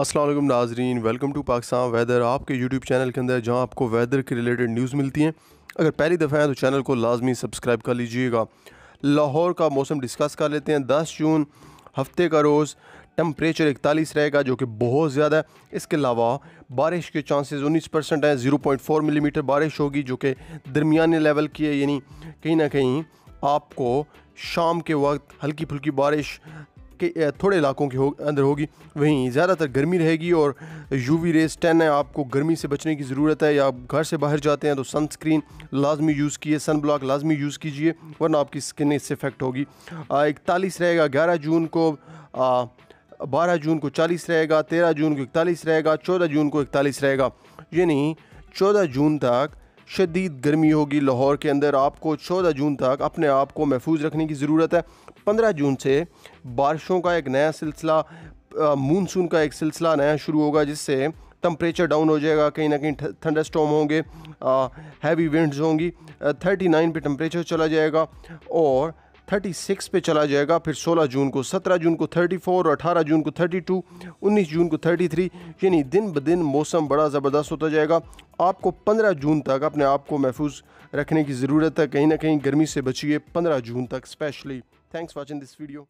असलम नाजरीन welcome to Pakistan weather आपके YouTube channel के अंदर जहां आपको वेदर के रिलेटेड न्यूज़ मिलती हैं अगर पहली दफ़ा है तो चैनल को लाजमी सब्सक्राइब कर लीजिएगा लाहौर का मौसम डिस्कस कर लेते हैं दस जून हफ्ते का रोज़ टम्परेचर इकतालीस रहेगा जो कि बहुत ज़्यादा है इसके अलावा बारिश के चांसेस उन्नीस परसेंट हैं ज़ीरो पॉइंट फोर बारिश होगी जो कि दरमिया लेवल की है यानी कहीं ना कहीं आपको शाम के वक्त हल्की फुल्की बारिश के थोड़े इलाकों के हो अंदर होगी वहीं ज़्यादातर गर्मी रहेगी और यूवी रेस टेन है आपको गर्मी से बचने की ज़रूरत है या आप घर से बाहर जाते हैं तो सनस्क्रीन लाजमी यूज़ कीजिए सन ब्लॉक लाजमी यूज़ कीजिए वरना आपकी स्किन इससे इफेक्ट होगी इकतालीस रहेगा ग्यारह जून को आ, बारह जून को चालीस रहेगा तेरह जून को इकतालीस रहेगा चौदह जून को इकतालीस रहेगा नहीं चौदह जून तक शदीद गर्मी होगी लाहौर के अंदर आपको चौदह जून तक अपने आप को महफूज रखने की ज़रूरत है पंद्रह जून से बारिशों का एक नया सिलसिला मानसून का एक सिलसिला नया शुरू होगा जिससे टम्परेचर डाउन हो जाएगा कहीं ना कहीं थंडर स्टॉम होंगे हैवी विंड्स होंगी थर्टी नाइन पर टम्परेचर चला जाएगा और 36 पे चला जाएगा फिर 16 जून को 17 जून को 34 और 18 जून को 32 19 जून को 33 यानी दिन ब दिन मौसम बड़ा ज़बरदस्त होता जाएगा आपको 15 जून तक अपने आप को महफूज रखने की ज़रूरत है कहीं ना कहीं गर्मी से बचिए 15 जून तक specially thanks watching this video